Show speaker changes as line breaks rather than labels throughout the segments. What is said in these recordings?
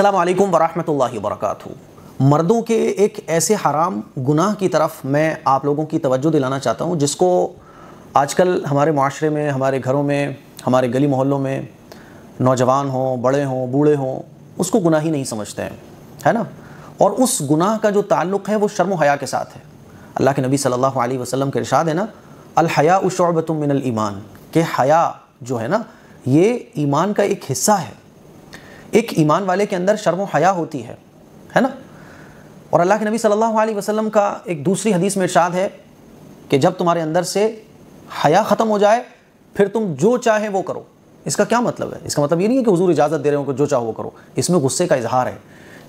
अल्लाम वरहमल वरक मर्दों के एक ऐसे हराम गुनाह की तरफ मैं आप लोगों की तवज्जो दिलाना चाहता हूँ जिसको आजकल हमारे माशरे में हमारे घरों में हमारे गली मोहल्लों में नौजवान हों बड़े हों बूढ़े हों उसको गुनाह ही नहीं समझते हैं है ना और उस गुनाह का जो ताल्लुक़ है वो शर्म हया के साथ है अल्लाह के नबी सल्लल्लाहु अलैहि वसल्लम के रिशाद है ना अलहया उशबतमिनल ईमान के हया जो है ना ये ईमान का एक हिस्सा है एक ईमान वाले के अंदर शर्म हया होती है है ना और अल्लाह के नबी सल्लल्लाहु अलैहि वसल्लम का एक दूसरी हदीस में इरशाद है कि जब तुम्हारे अंदर से हया ख़त्म हो जाए फिर तुम जो चाहे वो करो इसका क्या मतलब है इसका मतलब ये नहीं है कि हजूर इजाज़त दे रहे हो कि जो चाहो वो करो इसमें गुस्से का इजहार है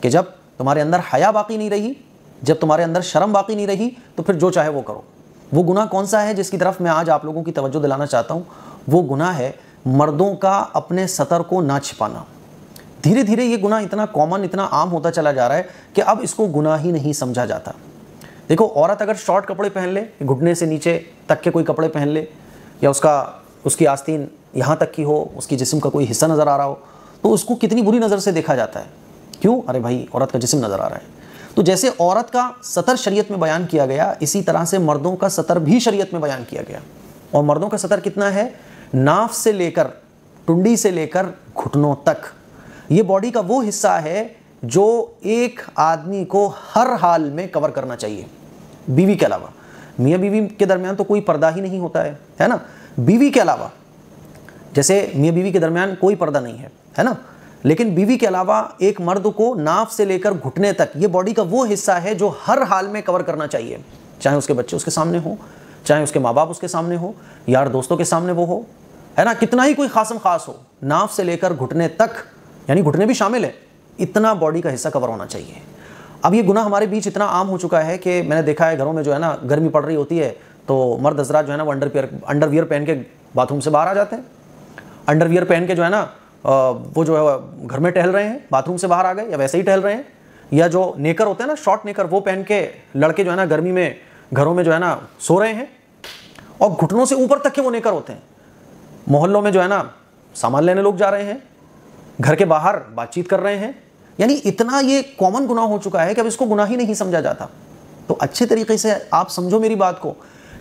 कि जब तुम्हारे अंदर हया बाकी नहीं रही जब तुम्हारे अंदर शर्म बाकी नहीं रही तो फिर जो चाहे वो करो वो गुनाह कौन सा है जिसकी तरफ मैं आज आप लोगों की तवज्जो दिलाना चाहता हूँ वो गुनाह है मर्दों का अपने सतर को ना छिपाना धीरे धीरे ये गुना इतना कॉमन इतना आम होता चला जा रहा है कि अब इसको गुना ही नहीं समझा जाता देखो औरत अगर शॉर्ट कपड़े पहन ले घुटने से नीचे तक के कोई कपड़े पहन ले या उसका उसकी आस्तीन यहाँ तक की हो उसकी जिस्म का कोई हिस्सा नज़र आ रहा हो तो उसको कितनी बुरी नज़र से देखा जाता है क्यों अरे भाई औरत का जिस्म नज़र आ रहा है तो जैसे औरत का सतर शरीयत में बयान किया गया इसी तरह से मर्दों का सतर भी शरीयत में बयान किया गया और मर्दों का सतर कितना है नाफ से लेकर टुंडी से लेकर घुटनों तक ये बॉडी का वो हिस्सा है जो एक आदमी को हर हाल में कवर करना चाहिए बीवी के अलावा मियाँ बीवी के दरमियान तो कोई पर्दा ही नहीं होता है है ना बीवी के अलावा जैसे मियाँ बीवी के दरमियान कोई पर्दा नहीं है है ना लेकिन बीवी के अलावा एक मर्द को नाफ से लेकर घुटने तक ये बॉडी का वो हिस्सा है जो हर हाल में कवर करना चाहिए चाहे उसके बच्चे उसके सामने हो चाहे उसके माँ बाप उसके सामने हो यार दोस्तों के सामने वो हो है ना कितना ही कोई खासम खास हो नाफ से लेकर घुटने तक यानी घुटने भी शामिल है इतना बॉडी का हिस्सा कवर होना चाहिए अब ये गुना हमारे बीच इतना आम हो चुका है कि मैंने देखा है घरों में जो है ना गर्मी पड़ रही होती है तो मर्द हजरा जो है ना वो अंडरवियर अंडरवियर पहन के बाथरूम से बाहर आ जाते हैं अंडरवियर पहन के जो है ना वो जो है घर में टहल रहे हैं बाथरूम से बाहर आ गए या वैसे ही टहल रहे हैं या जो नेकर होते हैं ना शॉर्ट नेकर वो पहन के लड़के जो है ना गर्मी में घरों में जो है ना सो रहे हैं और घुटनों से ऊपर तक के वो नेकर होते हैं मोहल्लों में जो है ना सामान लेने लोग जा रहे हैं घर के बाहर बातचीत कर रहे हैं यानी इतना ये कॉमन गुना हो चुका है कि अब इसको गुना ही नहीं समझा जाता तो अच्छे तरीके से आप समझो मेरी बात को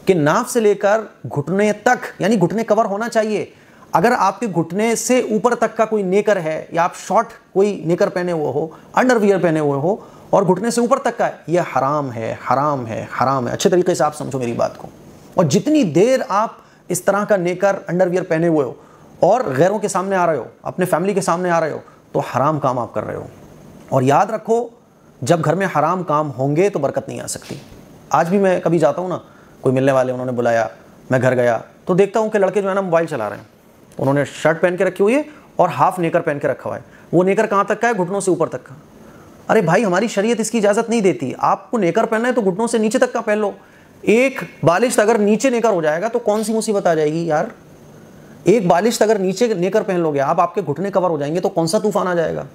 कि नाफ से लेकर घुटने तक यानी घुटने कवर होना चाहिए अगर आपके घुटने से ऊपर तक का कोई नेकर है या आप शॉर्ट कोई नेकर पहने हुए हो अंडरवियर पहने हुए हो और घुटने से ऊपर तक का यह हराम है हराम है हराम है अच्छे तरीके से आप समझो मेरी बात को और जितनी देर आप इस तरह का नेकर अंडरवियर पहने हुए हो और गैरों के सामने आ रहे हो अपने फैमिली के सामने आ रहे हो तो हराम काम आप कर रहे हो और याद रखो जब घर में हराम काम होंगे तो बरकत नहीं आ सकती आज भी मैं कभी जाता हूँ ना कोई मिलने वाले उन्होंने बुलाया मैं घर गया तो देखता हूँ कि लड़के जो है ना मोबाइल चला रहे हैं उन्होंने शर्ट पहन के रखी हुई है और हाफ नेकर पहन के रखा हुआ है वो नेकर कहाँ तक का है घुटनों से ऊपर तक का अरे भाई हमारी शरीयत इसकी इजाज़त नहीं देती आपको नेकर पहनना है तो घुटनों से नीचे तक का पहन लो एक बालिश अगर नीचे नेकर हो जाएगा तो कौन सी मुसीबत आ जाएगी यार एक बालिश अगर नीचे लेकर पहन लोगे आप आपके घुटने कवर हो जाएंगे तो कौन सा तूफान आ जाएगा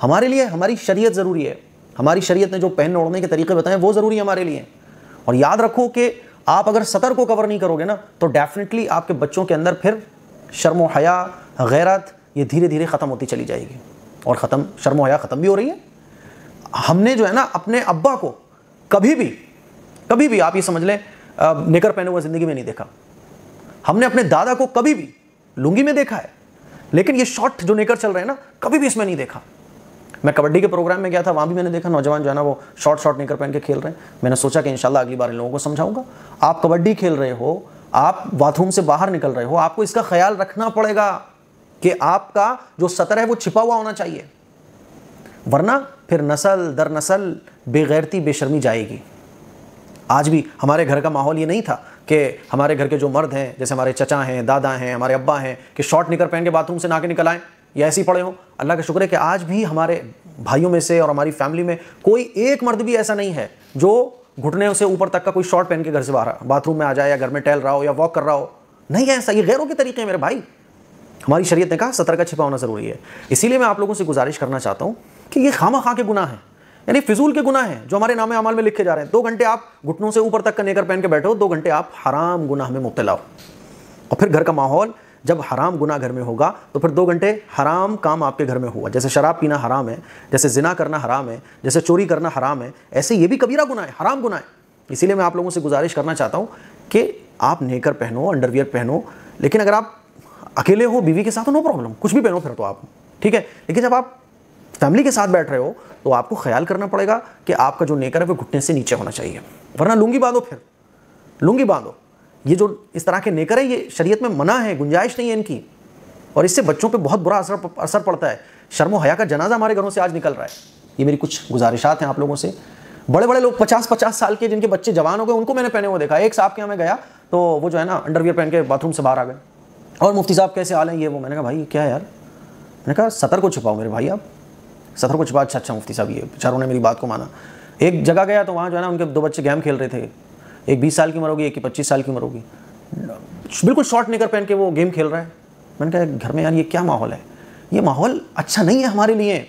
हमारे लिए हमारी शरीयत ज़रूरी है हमारी शरीयत ने जो पहन ओढ़ने के तरीके बताए वो ज़रूरी है हमारे लिए और याद रखो कि आप अगर सतर को कवर नहीं करोगे ना तो डेफिनेटली आपके बच्चों के अंदर फिर शर्मो हया गैरत ये धीरे धीरे ख़त्म होती चली जाएगी और ख़त्म शर्म हया ख़त्म भी हो रही है हमने जो है ना अपने अब्बा को कभी भी कभी भी आप ये समझ लें निकर पहने हुए ज़िंदगी में नहीं देखा हमने अपने दादा को कभी भी लुंगी में देखा है लेकिन ये शॉर्ट जो लेकर चल रहे हैं ना कभी भी इसमें नहीं देखा मैं कबड्डी के प्रोग्राम में गया था वहाँ भी मैंने देखा नौजवान जो है ना वो शॉर्ट शॉर्ट लेकर पहन के खेल रहे हैं मैंने सोचा कि इंशाल्लाह अगली बार इन लोगों को समझाऊंगा आप कबड्डी खेल रहे हो आप बाथरूम से बाहर निकल रहे हो आपको इसका ख्याल रखना पड़ेगा कि आपका जो सतर है वो छिपा हुआ होना चाहिए वरना फिर नस्ल दर नस्ल बेगैरती बेशर्मी जाएगी आज भी हमारे घर का माहौल ये नहीं था कि हमारे घर के जो मर्द हैं जैसे हमारे चचा हैं दादा हैं हमारे अब्बा हैं कि शॉर्ट निकर पहन के बाथरूम से ना के निकल आएँ या ऐसे ही पड़े हों अल्लाह का शुक्र है कि आज भी हमारे भाइयों में से और हमारी फैमिली में कोई एक मर्द भी ऐसा नहीं है जो घुटने से ऊपर तक का कोई शॉर्ट पहन के घर से बाहर बाथरूम में आ जाए या घर में टहल रहा हो या वॉक कर रहा हो नहीं है ऐसा ये गैरों के तरीके हैं मेरे भाई हमारी शरीयत ने कहा सतर का छिपा होना ज़रूरी है इसीलिए मैं आप लोगों से गुजारिश करना चाहता हूँ कि ये खामा खा के गुना है यानी फिजूल के गुना है जो हमारे नामे अमाल में लिखे जा रहे हैं दो घंटे आप घुटनों से ऊपर तक का नेकर पहन के बैठे हो दो घंटे आप हराम गुनाह में मुबतला हो और फिर घर का माहौल जब हराम गुना घर में होगा तो फिर दो घंटे हराम काम आपके घर में हुआ जैसे शराब पीना हराम है जैसे जिना करना हराम है जैसे चोरी करना हराम है ऐसे ये भी कबीरा गुना है हराम गुना है इसीलिए मैं आप लोगों से गुजारिश करना चाहता हूँ कि आप नेकर पहनो अंडरवियर पहनो लेकिन अगर आप अकेले हो बीवी के साथ नो प्रॉब्लम कुछ भी पहनो फिर तो आप ठीक है लेकिन जब आप फैमिली के साथ बैठ रहे हो तो आपको ख्याल करना पड़ेगा कि आपका जो नेकर है वो घुटने से नीचे होना चाहिए वरना लूँगी बांधो फिर लूँगी बांधो ये जो इस तरह के नेकर है ये शरीयत में मना है गुंजाइश नहीं है इनकी और इससे बच्चों पे बहुत बुरा असर असर पड़ता है शर्मो हया का जनाजा हमारे घरों से आज निकल रहा है ये मेरी कुछ गुजारिशात हैं आप लोगों से बड़े बड़े लोग पचास पचास साल के जिनके बच्चे जवान हो गए उनको मैंने पहने हुए देखा एक साहब के यहाँ मैं गया तो वो जो है ना अंडरवियर पहन के बाथरूम से बाहर आ गए और मुफ्ती साहब कैसे आ लें ये वो मैंने कहा भाई क्या यार मैंने कहा सतर को छुपाओ मेरे भाई आप सफ़र कुछ बात अच्छा, अच्छा मुफ्ती साहब ये बेचारों ने मेरी बात को माना एक जगह गया तो वहाँ जो है ना उनके दो बच्चे गेम खेल रहे थे एक बीस साल की उम्र होगी एक की पच्चीस साल की उम्र होगी बिल्कुल शॉर्ट निकर पहन के वो गेम खेल रहा है मैंने कहा घर में यार ये क्या माहौल है ये माहौल अच्छा नहीं है हमारे लिए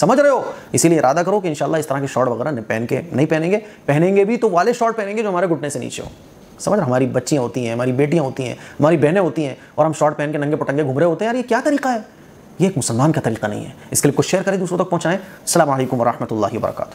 समझ रहे हो इसीलिए इरादा करो कि इंशाल्लाह इस तरह के शॉर्ट वगैरह पहन के नहीं पहनेंगे पहनेंगे भी तो वाले शॉर्ट पहनेंगे जो हमारे घुटने से नीचे हो समझ रहे हमारी बच्चियाँ होती हैं हमारी बेटियाँ होती हैं हमारी बहनें होती हैं और हम शॉर्ट पहन के नंगे पटंगे घूम रहे होते हैं यार ये क्या तरीका है ये एक मुसलमान का तरीका नहीं है इसके लिए कुछ शेयर करें दूसरों तक पहुँचाएँ असल वरहमल वर्का